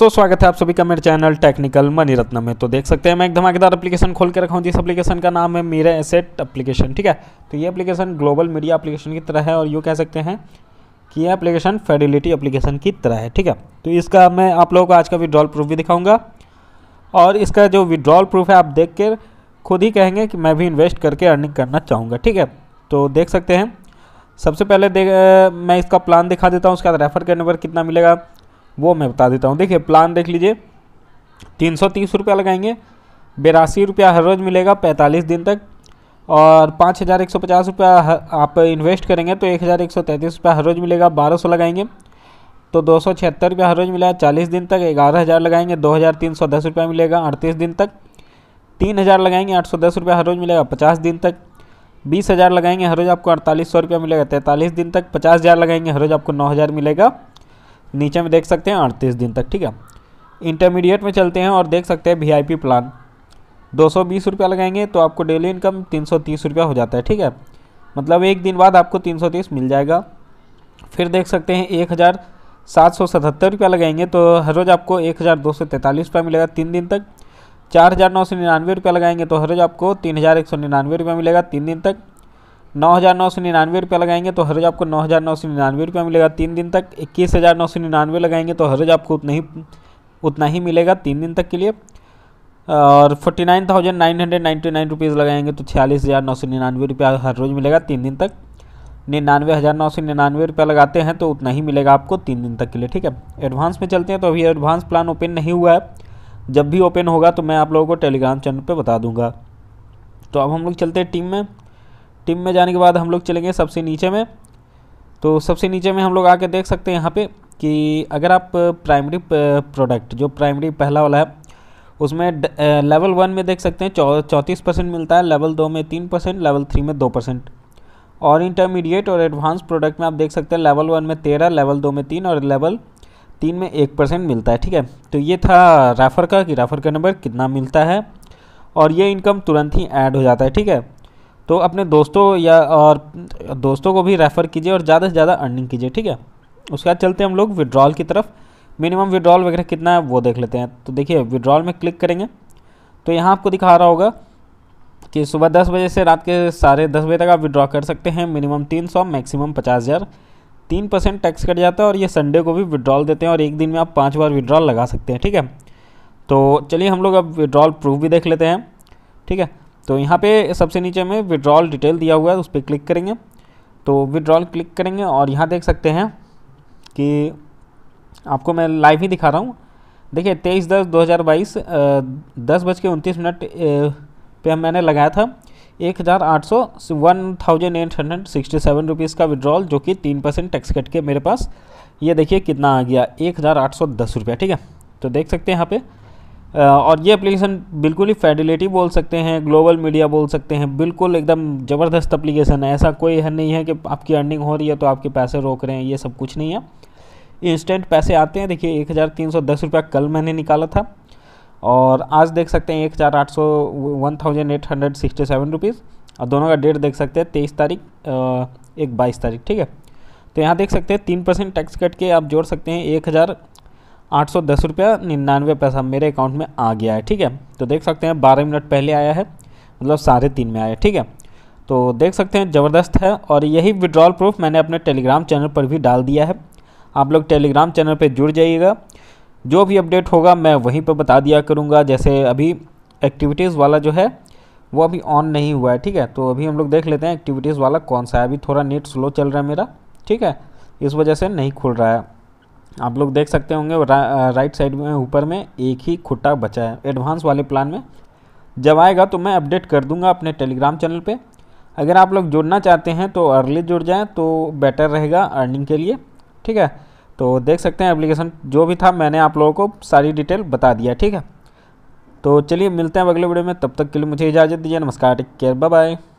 दोस्तों स्वागत है आप सभी का मेरे चैनल टेक्निकल मनी रत्न में तो देख सकते हैं मैं एक धमाकेदार एप्लीकेशन खोल के रखा हूँ जिस एप्लीकेशन का नाम है मेरा एसेट एप्लीकेशन ठीक है तो ये एप्लीकेशन ग्लोबल मीडिया एप्लीकेशन की तरह है और यूँ कह सकते हैं कि यह एप्लीकेशन फेडिलिटी एप्लीकेशन की तरह है ठीक है तो इसका मैं आप लोगों को आज का विड्रॉल प्रूफ भी दिखाऊँगा और इसका जो विड्रॉल प्रूफ है आप देख कर खुद ही कहेंगे कि मैं भी इन्वेस्ट करके अर्निंग करना चाहूँगा ठीक है तो देख सकते हैं सबसे पहले देख मैं इसका प्लान दिखा देता हूँ उसके बाद रेफ़र करने पर कितना मिलेगा वो मैं बता देता हूँ देखिए प्लान देख लीजिए तीन सौ तीस रुपया लगाएंगे बेरासी रुपया हर रोज़ मिलेगा पैंतालीस दिन तक और पाँच हज़ार एक सौ पचास रुपया आप इन्वेस्ट करेंगे तो एक हज़ार एक सौ तैंतीस रुपया हर रोज़ मिलेगा बारह सौ लगाएंगे तो दो सौ छिहत्तर रुपया हर रोज़ मिला चालीस दिन तक ग्यारह हज़ार लगाएंगे दो हज़ार तीन सौ दस रुपया मिलेगा अड़तीस दिन तक तीन हज़ार लगाएंगे आठ सौ दस रुपया हर रोज़ मिलेगा पचास दिन तक बीस हज़ार लगाएंगे हर रोज़ आपको अड़तालीस सौ रुपया मिलेगा तैंतालीस दिन तक पचास हज़ार लगाएंगे हर रोज़ आपको नौ हज़ार मिलेगा नीचे में देख सकते हैं अड़तीस दिन तक ठीक है इंटरमीडिएट में चलते हैं और देख सकते हैं वीआईपी प्लान दो सौ बीस लगाएंगे तो आपको डेली इनकम तीन सौ तीस रुपया हो जाता है ठीक है मतलब एक दिन बाद आपको तीन सौ तीस मिल जाएगा फिर देख सकते हैं एक हज़ार सात सौ सतहत्तर रुपया लगाएंगे तो हर रोज़ आपको एक हज़ार दो सौ तैंतालीस रुपया मिलेगा तीन दिन तक चार हज़ार नौ सौ निन्यानवे रुपया लगाएंगे तो हर रोज़ आपको तीन हज़ार एक सौ निन्यानवे रुपया मिलेगा तीन दिन तक नौ हज़ार नौ सौ निन्यानवे रुपया लगाएंगे तो हर रोज़ आपको नौ हज़ार नौ सौ निन्यानवे रुपया मिलेगा तीन दिन तक इक्कीस हज़ार नौ सौ निन्यानवे लगाएंगे तो हर रोज़ आपको उतना ही उतना ही मिलेगा तीन दिन तक के लिए और forty nine thousand nine hundred ninety nine rupees लगाएंगे तो छियालीस हज़ार नौ सौ निन्यानवे रुपया हर रोज़ मिलेगा तीन दिन तक निन्यानवे हज़ार नौ सौ निन्यानवे रुपया लगाते हैं तो उतना ही मिलेगा आपको तीन दिन तक के लिए ठीक है एडवांस में चलते हैं तो अभी एडवांस प्लान ओपन नहीं हुआ है जब भी ओपन होगा तो मैं आप लोगों को टेलीग्राम चैनल पर बता दूँगा तो अब हम लोग चलते हैं टीम में टीम में जाने के बाद हम लोग चलेंगे सबसे नीचे में तो सबसे नीचे में हम लोग आके देख सकते हैं यहाँ पे कि अगर आप प्राइमरी प्रोडक्ट जो प्राइमरी पहला वाला है उसमें लेवल वन में देख सकते हैं चौंतीस परसेंट मिलता है लेवल दो में तीन परसेंट लेवल थ्री में दो परसेंट और इंटरमीडिएट और एडवांस प्रोडक्ट में आप देख सकते हैं लेवल वन में तेरह लेवल दो में तीन और लेवल तीन में एक परसेंट मिलता है ठीक है तो ये था रेफ़र का कि रेफ़र का नंबर कितना मिलता है और ये इनकम तुरंत ही ऐड हो जाता है ठीक है तो अपने दोस्तों या और दोस्तों को भी रेफ़र कीजिए और ज़्यादा से ज़्यादा अर्निंग कीजिए ठीक है उसके बाद चलते हैं हम लोग विड्रॉल की तरफ मिनिमम विड्रॉल वगैरह कितना है वो देख लेते हैं तो देखिए विड्रॉल में क्लिक करेंगे तो यहाँ आपको दिखा रहा होगा कि सुबह दस बजे से रात के साढ़े दस बजे तक आप विड्रॉ कर सकते हैं मिनिमम तीन सौ मैक्सिमम पचास हज़ार तीन परसेंट टैक्स कट जाता है और ये संडे को भी विड्रॉल देते हैं और एक दिन में आप पाँच बार विड्रॉल लगा सकते हैं ठीक है तो चलिए हम लोग अब विड्रॉल प्रूफ भी देख लेते हैं ठीक है तो यहाँ पे सबसे नीचे में विड्रॉल डिटेल दिया हुआ है उस पर क्लिक करेंगे तो विड्रॉल क्लिक करेंगे और यहाँ देख सकते हैं कि आपको मैं लाइव ही दिखा रहा हूँ देखिए तेईस दस दो हज़ार बाईस दस बज के उनतीस मिनट पे मैंने लगाया था एक हज़ार आठ सौ one thousand eight hundred sixty seven rupees का विड्रॉल जो कि तीन परसेंट टैक्स कट के मेरे पास ये देखिए कितना आ गया एक हज़ार आठ सौ दस रुपया ठीक है तो देख सकते हैं यहाँ पर और ये एप्लीकेशन बिल्कुल ही फेडिलिटी बोल सकते हैं ग्लोबल मीडिया बोल सकते हैं बिल्कुल एकदम ज़बरदस्त एप्लीकेशन है ऐसा कोई है नहीं है कि आपकी अर्निंग हो रही है तो आपके पैसे रोक रहे हैं ये सब कुछ नहीं है इंस्टेंट पैसे आते हैं देखिए एक हज़ार तीन सौ दस रुपया कल मैंने निकाला था और आज देख सकते हैं एक हज़ार आठ सौ one thousand eight hundred sixty seven rupees और दोनों का डेट देख सकते हैं तेईस तारीख एक बाईस तारीख ठीक है तो यहाँ देख सकते हैं तीन परसेंट टैक्स कट के आप जोड़ सकते हैं एक हज़ार आठ सौ दस रुपया निन्यानवे पैसा मेरे अकाउंट में आ गया है ठीक है तो देख सकते हैं बारह मिनट पहले आया है मतलब साढ़े तीन में आया ठीक है तो देख सकते हैं ज़बरदस्त है और यही विड्रॉल प्रूफ मैंने अपने टेलीग्राम चैनल पर भी डाल दिया है आप लोग टेलीग्राम चैनल पर जुड़ जाइएगा जो भी अपडेट होगा मैं वहीं पर बता दिया करूँगा जैसे अभी एक्टिविटीज़ वाला जो है वो अभी ऑन नहीं हुआ है ठीक है तो अभी हम लोग देख लेते हैं एक्टिविटीज़ वाला कौन सा है अभी थोड़ा नेट स्लो चल रहा है मेरा ठीक है इस वजह से नहीं खुल रहा है आप लोग देख सकते होंगे रा, राइट साइड में ऊपर में एक ही खुट्टा बचा है एडवांस वाले प्लान में जब आएगा तो मैं अपडेट कर दूंगा अपने टेलीग्राम चैनल पे अगर आप लोग जुड़ना चाहते हैं तो अर्ली जुड़ जाएं तो बेटर रहेगा अर्निंग के लिए ठीक है तो देख सकते हैं एप्लीकेशन जो भी था मैंने आप लोगों को सारी डिटेल बता दिया ठीक है तो चलिए मिलते हैं अगले वीडियो में तब तक के लिए मुझे इजाज़त दीजिए नमस्कार टेक केयर बाय बाय